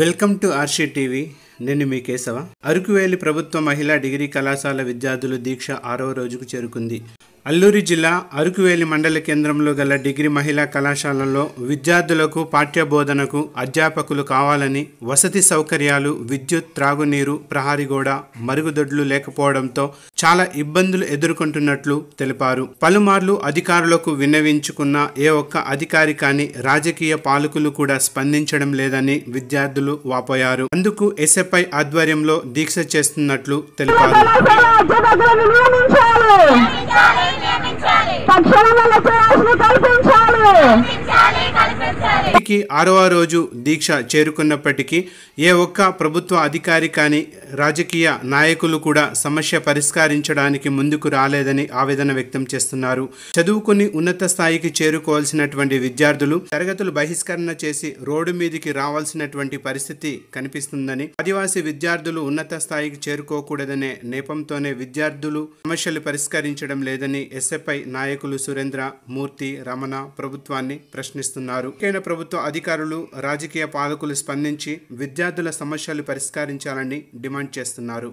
welcome to Arshi TV నేను మీ కేశవ అరకువేలి ప్రభుత్వ మహిళా డిగ్రీ కళాశాల విద్యార్థులు దీక్ష ఆరవ రోజుకు చేరుకుంది అల్లూరి జిల్లా అరకువేలి మండల కేంద్రంలో గల డిగ్రీ మహిళా కళాశాలలో విద్యార్థులకు పాఠ్యబోధనకు అధ్యాపకులు కావాలని వసతి సౌకర్యాలు విద్యుత్ త్రాగునీరు ప్రహారీగోడ మరుగుదొడ్లు లేకపోవడంతో చాలా ఇబ్బందులు ఎదుర్కొంటున్నట్లు తెలిపారు పలుమార్లు అధికారులకు విన్నవించుకున్న ఏ ఒక్క అధికారి కాని రాజకీయ పాలకులు కూడా స్పందించడం లేదని విద్యార్థులు వాపోయారు అందుకు ఎస్ఎఫ్ఐ ఆధ్వర్యంలో దీక్ష చేస్తున్నట్లు తెలిపారు కల్పించాలి కల్పించాలి ఇంటికి ఆరవ రోజు దీక్ష చేరుకున్నప్పటికీ ఏ ఒక్క ప్రభుత్వ అధికారి కానీ రాజకీయ నాయకులు కూడా సమస్య పరిష్కరించడానికి ముందుకు రాలేదని ఆవేదన వ్యక్తం చేస్తున్నారు చదువుకుని ఉన్నత స్థాయికి చేరుకోవాల్సినటువంటి విద్యార్థులు తరగతులు బహిష్కరణ చేసి రోడ్డు మీదికి రావాల్సినటువంటి పరిస్థితి కనిపిస్తుందని ఆదివాసీ విద్యార్థులు ఉన్నత స్థాయికి చేరుకోకూడదనే నేపంతోనే విద్యార్థులు సమస్యలు పరిష్కరించడం లేదని ఎస్ఎఫ్ఐ నాయకులు సురేంద్ర మూర్తి రమణ ప్రభుత్వాన్ని ప్రశ్నిస్తున్నారు కేంద్ర ప్రభుత్వ ప్రభుత్వ అధికారులు రాజకీయ పాలకులు స్పందించి విద్యార్థుల సమస్యలు పరిష్కరించాలని డిమాండ్ చేస్తున్నారు